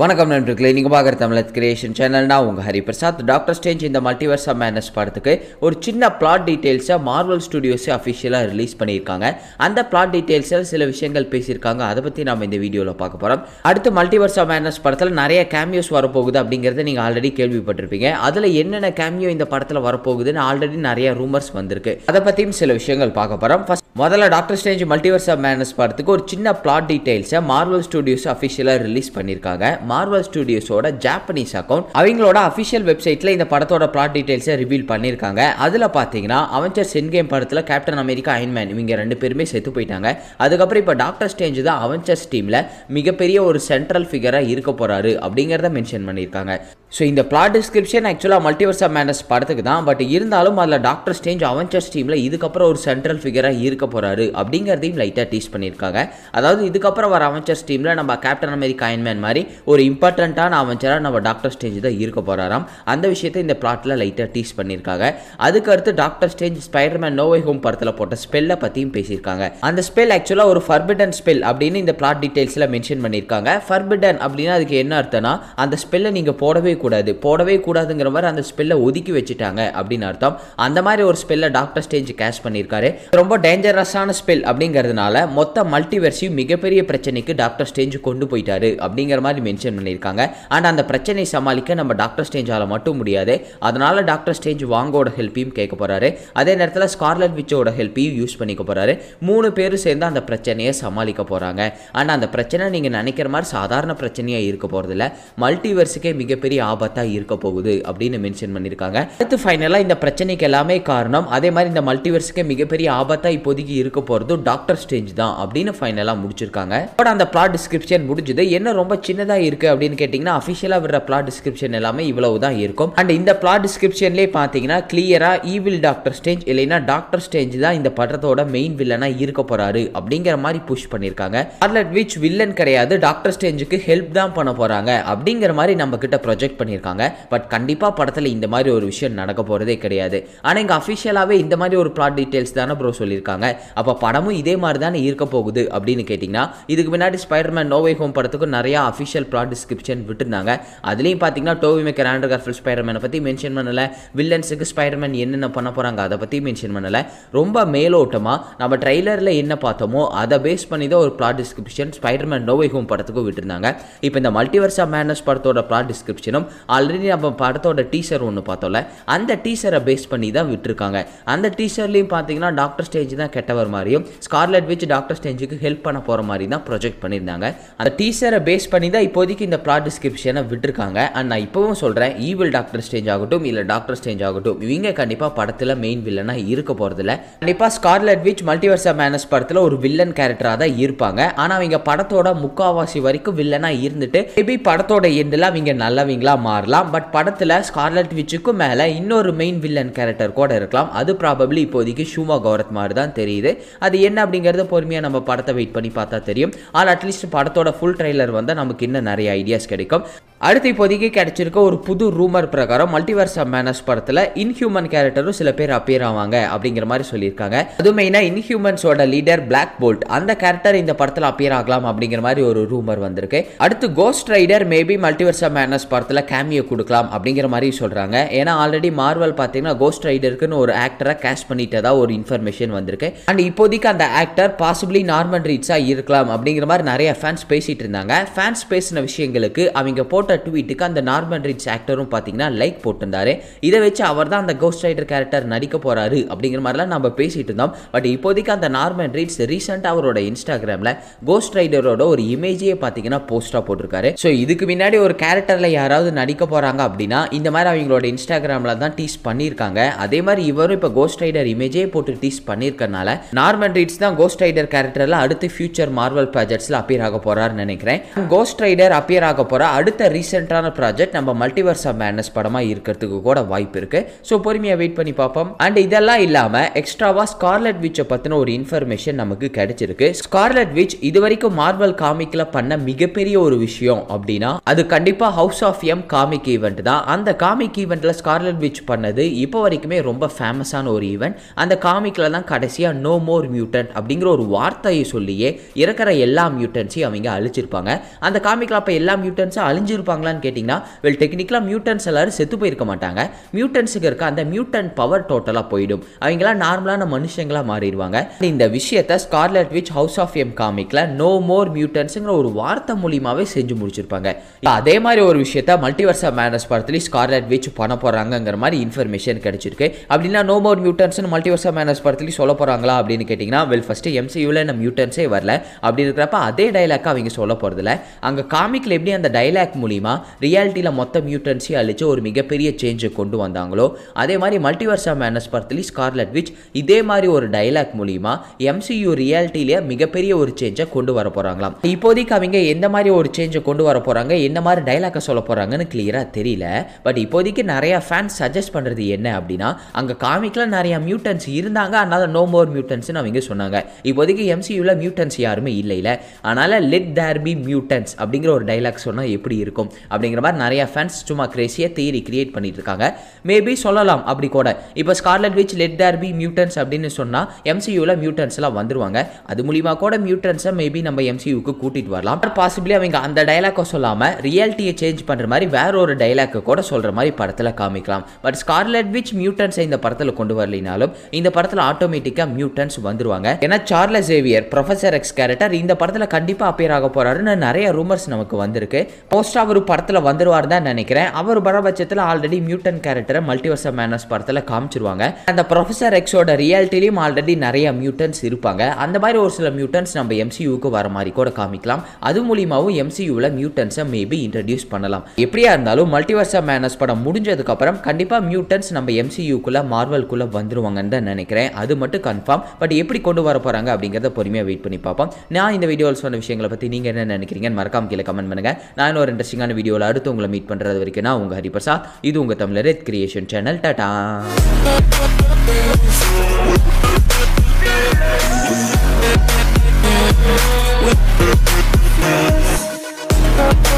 வணக்கம் நண்பர்களே நீங்கள் பார்க்குற தமிழத் கிரியேஷன் சேனல்னா உங்கள் ஹரிபிரசாத் டாக்டர் ஸ்டேஞ்ச் இந்த மல்டிவர்ஸ் ஆஃப் மேனஸ் படத்துக்கு ஒரு சின்ன பிளாட் டீட்டெயில்ஸை மார்வல் ஸ்டுடியோஸே அஃபிஷியலாக ரிலீஸ் பண்ணியிருக்காங்க அந்த பிளாட் டீட்டெயில்ஸில் சில விஷயங்கள் பேசியிருக்காங்க அதை பற்றி நம்ம இந்த வீடியோவில் பார்க்க போகிறோம் அடுத்து மல்டிவர்ஸ் ஆஃப் மேனஸ் படத்தில் நிறைய கேமியோஸ் வரப்போகுது அப்படிங்கிறத நீங்கள் ஆல்ரெடி கேள்விப்பட்டிருப்பீங்க அதில் என்னென்ன கேமியோ இந்த படத்தில் வரப்போகுதுன்னு ஆல்ரெடி நிறைய ரூமர்ஸ் வந்திருக்கு அதை பற்றியும் சில விஷயங்கள் பார்க்க போகிறோம் ஃபஸ்ட் முதல்ல doctor strange multiverse of madness படத்துக்கு ஒரு சின்ன பிளாட் டீட்டெயில்ஸை மார்வல் ஸ்டுடியோஸ் அஃபிஷியலாக ரிலீஸ் பண்ணியிருக்காங்க மார்வல் ஸ்டுடியோஸோட ஜாப்பனீஸ் அக்கௌண்ட் அவங்களோட அஃபிஷியல் வெப்சைட்ல இந்த படத்தோட பிளாட் டீடைல்ஸை ரிவீல் பண்ணியிருக்காங்க அதில் பார்த்தீங்கன்னா அவஞ்சர் என் கேம் படத்தில் கேப்டன் அமெரிக்கா அயன்மேன் இவங்க ரெண்டு பேருமே செத்து போயிட்டாங்க அதுக்கப்புறம் இப்போ டாக்டர் ஸ்டேஞ்ச் தான் அவஞ்சர்ஸ் டீமில் மிகப்பெரிய ஒரு சென்ட்ரல் ஃபிகராக இருக்க போகிறாரு அப்படிங்கிறத மென்ஷன் பண்ணியிருக்காங்க ஸோ இந்த பிளாட் டிஸ்கிரிப்ஷன் ஆக்சுவலாக மல்டிவர்ஸ் ஆஃப் மேனஸ் படத்துக்கு தான் பட் இருந்தாலும் அதில் டாக்டர் ஸ்டேஞ்ச் அவெஞ்சர்ஸ் டீமில் இதுக்கப்புறம் ஒரு சென்ட்ரல் ஃபிகராக இருக்க போகிறாரு அப்படிங்கிறதையும் லைட்டாக டீச் பண்ணியிருக்காங்க அதாவது இதுக்கப்புறம் வர அவன்ச்சர்ஸ் டீமில் நம்ம கேப்டன் அமெரிக்கா அயன்மேன் மாதிரி ஒரு இம்பார்ட்டண்ட்டான அவன்ச்சராக நம்ம டாக்டர் ஸ்டேஞ்ச் தான் இருக்க போகிறாராம் அந்த விஷயத்தை இந்த பிளாட்டில் லைட்டாக டீச் பண்ணியிருக்காங்க அதுக்கடுத்து doctor strange Spider Man no way home படத்தில் போட்ட ஸ்பெல்லை பற்றியும் பேசியிருக்காங்க அந்த ஸ்பெல் ஆக்சுவலாக ஒரு ஃபர்பிடன் ஸ்பெல் அப்படின்னு இந்த பிளாட் டீட்டெயில்ஸில் மென்ஷன் பண்ணியிருக்காங்க ஃபர்பிடன் அப்படின்னா அதுக்கு என்ன அர்த்தம்னா அந்த ஸ்பெல்லை நீங்கள் போடவே கூடாது போடவே கூடாதுங்கிற மாதிரி அந்த ஸ்பெல்லை ஒதுக்கி வச்சுட்டாங்க அப்படின்னு அர்த்தம் அந்த மாதிரி ஒரு ஸ்பெல்லை டாக்டர் ஸ்டேஜ் கேஷ் பண்ணியிருக்காரு ரொம்ப டேஞ்சரஸான ஸ்பெல் அப்படிங்கிறதுனால மொத்த மல்டிவர்ஸையும் மிகப்பெரிய பிரச்சனைக்கு டாக்டர் ஸ்டேஜ் கொண்டு போயிட்டாரு அப்படிங்கிற மாதிரி மென்ஷன் பண்ணியிருக்காங்க அண்ட் அந்த பிரச்சனை சமாளிக்க நம்ம டாக்டர் ஸ்டேஞ்சால் மட்டும் முடியாது அதனால் டாக்டர் ஸ்டேஜ் வாங்கோட ஹெல்ப்பையும் கேட்க போறாரு அதே நேரத்தில் ஸ்கார்லட் விச்சோட ஹெல்ப்பையும் யூஸ் பண்ணிக்க போகிறாரு மூணு பேரும் சேர்ந்து அந்த பிரச்சனையை சமாளிக்க போகிறாங்க அண்ட் அந்த பிரச்சனை நீங்கள் நினைக்கிற மாதிரி சாதாரண பிரச்சனையாக இருக்க போகிறதில்ல மல்டிவர்ஸுக்கே மிகப்பெரிய ஆபத்தாக இருக்க போகுது அப்படின்னு மென்ஷன் பண்ணியிருக்காங்க அடுத்து ஃபைனலாக இந்த பிரச்சனைக்கு எல்லாமே காரணம் அதே மாதிரி இந்த மல்டிவர்ஸுக்கு மிகப்பெரிய ஆபத்தாக இப்போதைக்கு இருக்க போகிறது டாக்டர் ஸ்டேஜ் தான் அப்படின்னு ஃபைனலாக முடிச்சிருக்காங்க பட் அந்த பிளாட் டிஸ்கிரிப்ஷன் முடிஞ்சது என்ன ரொம்ப சின்னதாக இருக்குது அப்படின்னு கேட்டிங்கன்னா அஃபிஷியலாக விடுற பிளாட் டிஸ்கிரிப்ஷன் எல்லாமே இவ்வளவு தான் இருக்கும் அண்ட் இந்த பிளாட் டிஸ்கிரிப்ஷன்லேயே பார்த்தீங்கன்னா கிளியராக ஈவில் டாக்டர் ஸ்டேஞ்ச் இல்லைன்னா டாக்டர் ஸ்டேஞ்ச் தான் இந்த படத்தோட மெயின் வில்லனாக இருக்க போகிறாரு அப்படிங்கிற மாதிரி புஷ் பண்ணியிருக்காங்க விச் வில்லன் கிடையாது டாக்டர் ஸ்டேஞ்சுக்கு ஹெல்ப் தான் பண்ண போகிறாங்க அப்படிங்கிற மாதிரி நம்ம கிட்ட ப்ரொஜெக்ட் பண்ணியிருக்காங்க பட் கண்டிப்பாக படத்தில் இந்த மாதிரி ஒரு விஷயம் நடக்க போகிறதே கிடையாது ஆனால் இங்கே அஃபிஷியலாகவே இந்த மாதிரி ஒரு ப்ளாட் டீட்டெயில்ஸ் தானே ப்ரோ சொல்லியிருக்காங்க அப்போ படமும் இதே மாதிரி தானே இருக்க போகுது அப்படின்னு கேட்டிங்கன்னா இதுக்கு முன்னாடி ஸ்பைடர்மேன் நோவே ஹோம் படத்துக்கும் நிறையா அஃபிஷியல் ப்ளாட் டிஸ்கிரிப்ஷன் விட்டுருந்தாங்க அதுலேயும் பார்த்தீங்கன்னா டோவி மேக்கர் ஆண்டர் கார்ஃபில் ஸ்பைடர்மேனை பற்றி மென்ஷன் பண்ணலை வில்லன்ஸுக்கு ஸ்பைடர்மேன் என்னென்ன பண்ண போகிறாங்க அதை பற்றி மென்ஷன் பண்ணலை ரொம்ப மேலோட்டமாக நம்ம ட்ரெய்லரில் என்ன பார்த்தோமோ அதை பேஸ் பண்ணி தான் ஒரு plot description Spider Man no way home படத்துக்கும் விட்டுருந்தாங்க இப்போ இந்த மல்டிவர்ஸ் ஆஃப் மேனஸ் படத்தோட ப்ளாட் டிஸ்கிரிப்ஷனும் ஆல்ரெடி நம்ம படத்தோட டீசர் ஒன்று பார்த்தோம்ல அந்த டீசரை பேஸ் பண்ணி தான் விட்டுருக்காங்க அந்த டீசர்லேயும் பார்த்தீங்கன்னா டாக்டர் ஸ்டேஜ் தான் கெட்டவர் மாதிரியும் ஸ்கார்லெட் வச்சு டாக்டர் ஸ்டேஜுக்கு ஹெல்ப் பண்ண போகிற மாதிரி தான் ப்ரொஜெக்ட் பண்ணியிருந்தாங்க அந்த டீசரை பேஸ் பண்ணி தான் இப்போதைக்கு இந்த ப்ளாட் டிஸ்கிரிப்ஷனை விட்டுருக்காங்க அண்ட் நான் இப்போவும் சொல்கிறேன் ஈவில் டாக்டர் ஸ்டேஜ் ஆகட்டும் இல்லை டாக்டர் ஸ்டேஞ்ச் ஆகட்டும் இவங்க கண்டிப்பாக படத்தில் மெயின் வில்லனாக இருக்க போகிறதில்ல கண்டிப்பாக ஸ்கார்லெட் விச் மல்டிவர்ஸ் மேனஸ் படத்தில் ஒரு வில்லன் கேரக்டராக தான் இருப்பாங்க ஆனால் அவங்க படத்தோட முக்காவாசி வரைக்கும் வில்லனாக இருந்துட்டு மேபி படத்தோட எண்டில் அவங்க நல்லவங்களா மாறலாம் பட் படத்தில் ஸ்கார்லட் விச்சுக்கும் மேலே இன்னொரு மெயின் வில்லன் கேரக்டர் கூட இருக்கலாம் அது ப்ராபப்ளி இப்போதைக்கு ஷூமா கௌரத் மாதிரி தான் தெரியுது அது என்ன அப்படிங்கிறத பொறுமையாக நம்ம படத்தை வெயிட் பண்ணி பார்த்தா தெரியும் ஆனால் அட்லீஸ்ட் படத்தோட ஃபுல் ட்ரெய்லர் வந்தால் நமக்கு இன்னும் நிறைய ஐடியாஸ் கிடைக்கும் அடுத்து இப்போதைக்கு கிடைச்சிருக்க ஒரு புது ரூமர் பிரகாரம் மல்டிவர்ஸ் ஆஃப் மேனஸ் படத்தில் இன்ஹியூமன் கேரக்டரும் சில பேர் அப்பியர் ஆவாங்க அப்படிங்கிற மாதிரி சொல்லியிருக்காங்க அது மெயினாக இன்ஹியூமன்ஸோட லீடர் பிளாக் போல்ட் அந்த கேரக்டர் இந்த படத்தில் அப்பியர் ஆகலாம் அப்படிங்கிற மாதிரி ஒரு ரூமர் வந்திருக்கு அடுத்து Ghost Rider maybe Multiverse of manners படத்தில் கேமியோ கொடுக்கலாம் அப்படிங்கிற மாதிரி சொல்கிறாங்க ஏன்னா ஆல்ரெடி மார்வல் பார்த்தீங்கன்னா கோஸ்ட் ரைடருக்குன்னு ஒரு ஆக்டரை கேஷ் பண்ணிட்டதா ஒரு இன்ஃபர்மேஷன் வந்திருக்கு அண்ட் இப்போதைக்கு அந்த ஆக்டர் பாசிபிளி நார்மல் ரீட்ஸாக இருக்கலாம் அப்படிங்கிற மாதிரி நிறைய ஃபேன்ஸ் பேசிகிட்டு இருந்தாங்க ஃபேன்ஸ் பேசின விஷயங்களுக்கு அவங்க போட்டு போட்ட ட்வீட்டுக்கு அந்த நார்மன் ரிச் ஆக்டரும் பார்த்தீங்கன்னா லைக் போட்டிருந்தாரு இதை வச்சு அவர் தான் அந்த கோஸ்ட் ரைடர் கேரக்டர் நடிக்க போகிறாரு அப்படிங்கிற மாதிரிலாம் நம்ம பேசிகிட்டு இருந்தோம் பட் இப்போதைக்கு அந்த நார்மன் ரீட்ஸ் ரீசெண்டாக அவரோட இன்ஸ்டாகிராமில் கோஸ்ட் ரைடரோட ஒரு இமேஜே பார்த்தீங்கன்னா போஸ்ட்டாக போட்டிருக்காரு ஸோ இதுக்கு முன்னாடி ஒரு கேரக்டரில் யாராவது நடிக்க போகிறாங்க அப்படின்னா இந்த மாதிரி அவங்களோட இன்ஸ்டாகிராமில் தான் டீஸ் பண்ணியிருக்காங்க அதே மாதிரி இவரும் இப்போ கோஸ்ட் ரைடர் இமேஜே போட்டு டீஸ் பண்ணியிருக்கனால நார்மன் ரீட்ஸ் தான் கோஸ்ட் ரைடர் கேரக்டரில் அடுத்து ஃபியூச்சர் மார்வல் ப்ராஜெக்ட்ஸில் அப்பியர் ஆக போகிறாருன்னு நினைக்கிறேன் கோஸ்ட் ரைடர் அப்பியர் ஆக போகிற அடுத்த ரீசெண்டான ப்ராஜெக்ட் நம்ம மல்டிவர்ஸ் ஆஃப் மேட்னஸ் படமாக இருக்கிறதுக்கு கூட வாய்ப்பு இருக்கு ஸோ பொறுமையாக வெயிட் பண்ணி பார்ப்போம் அண்ட் இதெல்லாம் இல்லாமல் எக்ஸ்ட்ராவாக ஸ்கார்லெட் விட்சை பற்றின ஒரு இன்ஃபர்மேஷன் நமக்கு கிடைச்சிருக்கு ஸ்கார்லெட் விச் இது வரைக்கும் மார்வல் காமிக்கில் பண்ண மிகப்பெரிய ஒரு விஷயம் அப்படின்னா அது கண்டிப்பாக House of M comic event தான் அந்த காமிக் ஈவெண்ட்டில் ஸ்கார்லெட் விச் பண்ணது இப்போ வரைக்குமே ரொம்ப ஃபேமஸான ஒரு ஈவெண்ட் அந்த காமிக்கில் தான் கடைசியாக நோ மோர் மியூட்டன் அப்படிங்கிற ஒரு வார்த்தையை சொல்லியே இருக்கிற எல்லா மியூட்டன்ஸையும் அவங்க அழிச்சிருப்பாங்க அந்த காமிக்கில் அப்போ எல்லா மியூட்டன்ஸும் அழிஞ்சிருப்பாங்க செத்துப்பாங்களான்னு கேட்டிங்கன்னா வெல் டெக்னிக்கலாக மியூட்டன்ஸ் எல்லோரும் செத்து போயிருக்க மாட்டாங்க மியூட்டன்ஸுக்கு இருக்க அந்த மியூட்டன் பவர் டோட்டலாக போயிடும் அவங்களாம் நார்மலான மனுஷங்களாக மாறிடுவாங்க இந்த விஷயத்தை Scarlet Witch House of M காமிக்கில் நோ மோர் மியூட்டன்ஸுங்கிற ஒரு வார்த்தை மூலியமாகவே செஞ்சு முடிச்சிருப்பாங்க அதே மாதிரி ஒரு விஷயத்த மல்டிவர்ஸ் ஆஃப் மேனஸ் படத்துலேயும் ஸ்கார்லெட் விச் பண்ண போகிறாங்கங்கிற மாதிரி இன்ஃபர்மேஷன் கிடைச்சிருக்கு அப்படின்னா நோ மோர் மியூட்டன்ஸ்னு மல்டிவர்ஸ் ஆஃப் மேனஸ் படத்துலேயும் சொல்ல போகிறாங்களா அப்படின்னு கேட்டிங்கன்னா வெல் ஃபஸ்ட்டு எம்சியூவில் நம்ம மியூட்டன்ஸே வரல அப்படி இருக்கிறப்ப அதே டைலாக் அவங்க சொல்ல போகிறதில்ல அங்கே காமிக்கில் எப்படி அந்த டைலாக் மூலியம் மூலிமா ரியாலிட்டியில் மொத்த மியூட்டன்ஸையும் அழிச்சு ஒரு மிகப்பெரிய சேஞ்சை கொண்டு வந்தாங்களோ அதே மாதிரி மல்டிவர்ஸ் ஆஃப் மேனஸ் படத்துலேயும் ஸ்கார்லட் விச் இதே மாதிரி ஒரு டைலாக் மூலிமா எம்சியூ ரியாலிட்டியிலேயே மிகப்பெரிய ஒரு சேஞ்சை கொண்டு வர போகிறாங்களாம் இப்போதைக்கு அவங்க எந்த மாதிரி ஒரு சேஞ்சை கொண்டு வர போகிறாங்க என்ன மாதிரி டைலாக்கை சொல்ல போகிறாங்கன்னு கிளியராக தெரியல பட் இப்போதைக்கு நிறையா ஃபேன்ஸ் சஜஸ்ட் பண்ணுறது என்ன அப்படின்னா அங்கே காமிக்கில் நிறையா மியூட்டன்ஸ் இருந்தாங்க அதனால் நோ மோர் மியூட்டன்ஸ்னு அவங்க சொன்னாங்க இப்போதைக்கு எம்சியூவில் மியூட்டன்ஸ் யாருமே இல்லை இல்லை அதனால் லெட் தேர் பி மியூட்டன்ஸ் அப்படிங்கிற ஒரு டைலாக் சொன்னால் எப்படி இருக்கும் இருக்கும் அப்படிங்கிற மாதிரி நிறைய ஃபேன்ஸ் சும்மா கிரேசியாக தியரி கிரியேட் பண்ணிட்டு இருக்காங்க மேபி சொல்லலாம் அப்படி கூட இப்போ Scarlet Witch let there be mutants அப்படின்னு சொன்னால் எம்சியூவில் மியூட்டன்ஸ்லாம் வந்துருவாங்க அது மூலிமா கூட மியூட்டன்ஸை மேபி நம்ம எம்சியூக்கு கூட்டிகிட்டு வரலாம் பாசிபிளி அவங்க அந்த டைலாக்கை சொல்லாமல் ரியாலிட்டியை சேஞ்ச் பண்ணுற மாதிரி வேற ஒரு டைலாக்கு கூட சொல்கிற மாதிரி படத்தில் காமிக்கலாம் பட் ஸ்கார்லட் விச் மியூட்டன்ஸை இந்த படத்தில் கொண்டு வரலினாலும் இந்த படத்தில் ஆட்டோமேட்டிக்காக மியூட்டன்ஸ் வந்துருவாங்க ஏன்னா Charles Xavier Professor X character இந்த படத்தில் கண்டிப்பாக அப்பேர் ஆக போகிறாருன்னு நிறைய ரூமர்ஸ் நமக்கு வந்திருக்கு போஸ்ட் அவர் படத்தில் வந்துருவார் தான் நினைக்கிறேன் அவர் வர பட்சத்தில் ஆல்ரெடி மியூட்டன் கேரக்டரை மல்டிவர்ஸ் மேனஸ் படத்தில் காமிச்சிருவாங்க அந்த ப்ரொஃபஸர் எக்ஸோட ரியாலிட்டிலையும் ஆல்ரெடி நிறைய மியூட்டன்ஸ் இருப்பாங்க அந்த மாதிரி ஒரு சில மியூட்டன்ஸ் நம்ம எம்சியூக்கு வர மாதிரி கூட காமிக்கலாம் அது மூலியமாகவும் எம்சியூவில் மியூட்டன்ஸை மேபி இன்ட்ரடியூஸ் பண்ணலாம் எப்படியா இருந்தாலும் மல்டிவர்ஸ் மேனஸ் படம் முடிஞ்சதுக்கப்புறம் கண்டிப்பாக மியூட்டன்ஸ் நம்ம எம்சியூக்குள்ள மார்வல்குள்ளே வந்துருவாங்கன்னு தான் நினைக்கிறேன் அது மட்டும் கன்ஃபார்ம் பட் எப்படி கொண்டு வர போகிறாங்க அப்படிங்கிறத பொறுமையாக வெயிட் பண்ணி பார்ப்போம் நான் இந்த வீடியோவில் சொன்ன விஷயங்களை பற்றி நீங்கள் என்ன நினைக்கிறீங்கன்னு மறக்காம கீழே கமெண்ட் பண்ணுங்கள் நான் ஒரு இன்ட்ரெஸ்டிங் இன்ட்ரெஸ்டிங்கான வீடியோவில் அடுத்து உங்களை மீட் பண்ணுறது வரைக்கும் நான் உங்கள் ஹரிபிரசாத் இது உங்கள் தமிழர் ரெத் கிரியேஷன் சேனல் டாட்டா